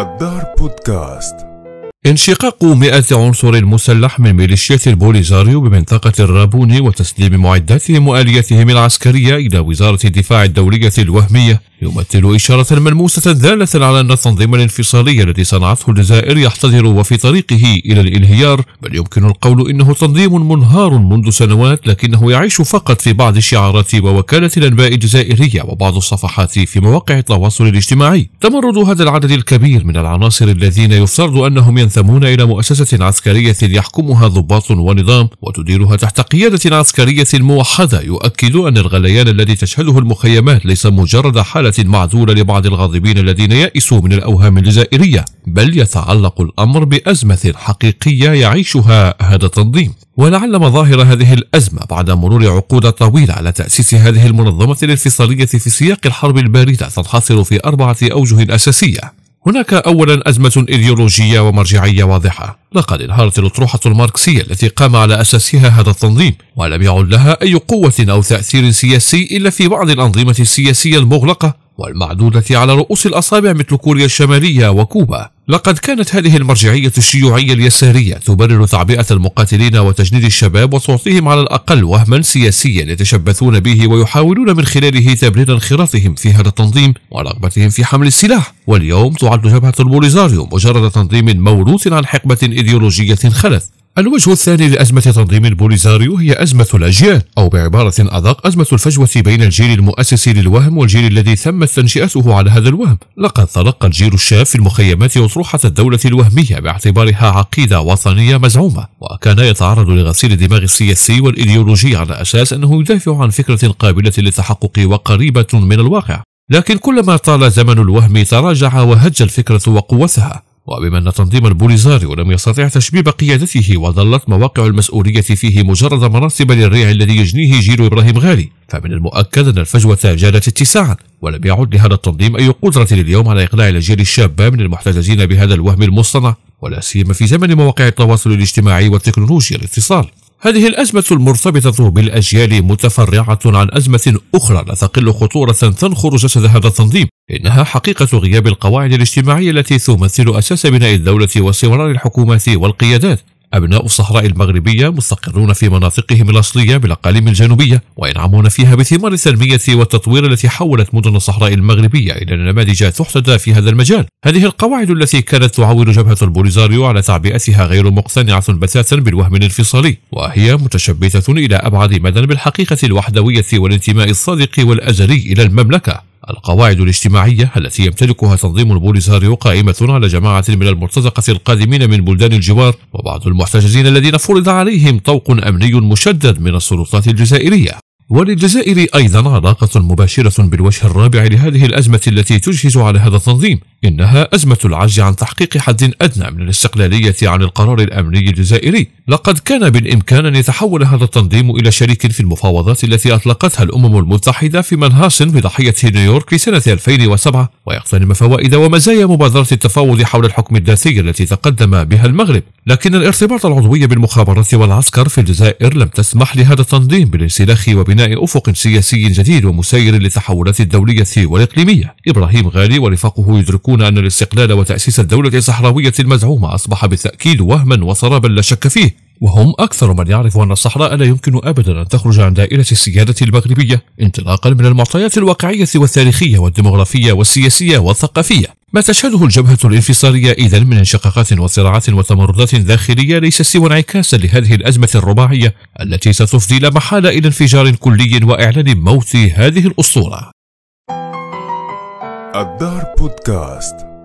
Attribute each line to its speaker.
Speaker 1: الدار بودكاست انشقاق مئة عنصر مسلح من ميليشيات البوليزاريو بمنطقة الرابون وتسليم معداتهم وآلياتهم العسكرية إلى وزارة الدفاع الدولية الوهمية يمثل إشارة ملموسة دالة على أن التنظيم الانفصالي الذي صنعته الجزائر يحتضر وفي طريقه إلى الانهيار بل يمكن القول إنه تنظيم منهار منذ سنوات لكنه يعيش فقط في بعض الشعارات ووكالة الأنباء الجزائرية وبعض الصفحات في مواقع التواصل الاجتماعي تمرد هذا العدد الكبير من العناصر الذين يفترض أنهم ينثرون ينتمون إلى مؤسسة عسكرية يحكمها ضباط ونظام وتديرها تحت قيادة عسكرية موحدة يؤكد أن الغليان الذي تشهده المخيمات ليس مجرد حالة معزولة لبعض الغاضبين الذين يئسوا من الأوهام الجزائرية بل يتعلق الأمر بأزمة حقيقية يعيشها هذا التنظيم ولعل مظاهر هذه الأزمة بعد مرور عقود طويلة على تأسيس هذه المنظمة الانفصالية في سياق الحرب الباردة تنحصر في أربعة أوجه أساسية هناك أولا أزمة إيديولوجية ومرجعية واضحة لقد انهارت الأطروحة الماركسية التي قام على أساسها هذا التنظيم ولم يعد لها أي قوة أو تأثير سياسي إلا في بعض الأنظمة السياسية المغلقة والمعدودة على رؤوس الأصابع مثل كوريا الشمالية وكوبا لقد كانت هذه المرجعية الشيوعية اليسارية تبرر تعبئة المقاتلين وتجنيد الشباب وتعطيهم على الأقل وهما سياسيا يتشبثون به ويحاولون من خلاله تبرير انخراطهم في هذا التنظيم ورغبتهم في حمل السلاح واليوم تعد جبهة البوليزاريو مجرد تنظيم موروث عن حقبة إيديولوجية خلت الوجه الثاني لأزمة تنظيم البوليزاريو هي أزمة الأجيال أو بعبارة أدق أزمة الفجوة بين الجيل المؤسس للوهم والجيل الذي تمت تنشئته على هذا الوهم لقد تلقى الجيل الشاب في المخيمات أطروحة الدولة الوهمية باعتبارها عقيدة وطنية مزعومة وكان يتعرض لغسيل الدماغ السياسي والإيديولوجي على أساس أنه يدافع عن فكرة قابلة للتحقق وقريبة من الواقع لكن كلما طال زمن الوهم تراجع وهج الفكرة وقوتها وبما أن تنظيم البوليزاريو لم يستطع تشبيب قيادته وظلت مواقع المسؤولية فيه مجرد مناصب للريع الذي يجنيه جيل إبراهيم غالي فمن المؤكد أن الفجوة جادت اتساعا ولم يعد لهذا التنظيم أي قدرة لليوم على إقناع الأجيال الشابة من المحتجزين بهذا الوهم المصطنع ولا سيما في زمن مواقع التواصل الاجتماعي وتكنولوجيا الاتصال هذه الأزمة المرتبطة بالأجيال متفرعة عن أزمة أخرى لا تقل خطورة تنخر جسد هذا التنظيم إنها حقيقة غياب القواعد الاجتماعية التي تمثل أساس بناء الدولة واستمرار الحكومات والقيادات أبناء الصحراء المغربية مستقرون في مناطقهم الأصلية بالأقاليم الجنوبية وينعمون فيها بثمار التنمية والتطوير التي حولت مدن الصحراء المغربية إلى نماذج تحتذى في هذا المجال هذه القواعد التي كانت تعول جبهة البوليزاريو على تعبئتها غير مقتنعة بتاتا بالوهم الانفصالي وهي متشبثة إلى أبعد مدى بالحقيقة الوحدوية والانتماء الصادق والأزلي إلى المملكة القواعد الاجتماعية التي يمتلكها تنظيم البوليساريو قائمة على جماعة من المرتزقة القادمين من بلدان الجوار وبعض المحتجزين الذين فرض عليهم طوق أمني مشدد من السلطات الجزائرية وللجزائر أيضا علاقة مباشرة بالوجه الرابع لهذه الأزمة التي تجهز على هذا التنظيم إنها أزمة العجز عن تحقيق حد أدنى من الاستقلالية عن القرار الأمني الجزائري لقد كان بالإمكان أن يتحول هذا التنظيم إلى شريك في المفاوضات التي أطلقتها الأمم المتحدة في منهاسن بضحية نيويورك سنة 2007 ويغتنم فوائد ومزايا مبادرة التفاوض حول الحكم الذاتي التي تقدم بها المغرب لكن الارتباط العضوي بالمخابرات والعسكر في الجزائر لم تسمح لهذا التنظيم بالانسلاخ وبناء أفق سياسي جديد ومسير للتحولات الدولية والإقليمية إبراهيم غالي ورفاقه يدركون يعلمون أن الاستقلال وتأسيس الدولة الصحراوية المزعومة أصبح بالتأكيد وهما وسرابا لا شك فيه وهم أكثر من يعرف أن الصحراء لا يمكن أبدا أن تخرج عن دائرة السيادة المغربية انطلاقا من المعطيات الواقعية والتاريخية والديمغرافية والسياسية والثقافية ما تشهده الجبهة الانفصالية إذا من انشقاقات وصراعات وتمردات داخلية ليس سوى انعكاسا لهذه الأزمة الرباعية التي ستفضي لا محالة إلى انفجار كلي وإعلان موت هذه الأسطورة الدار بودكاست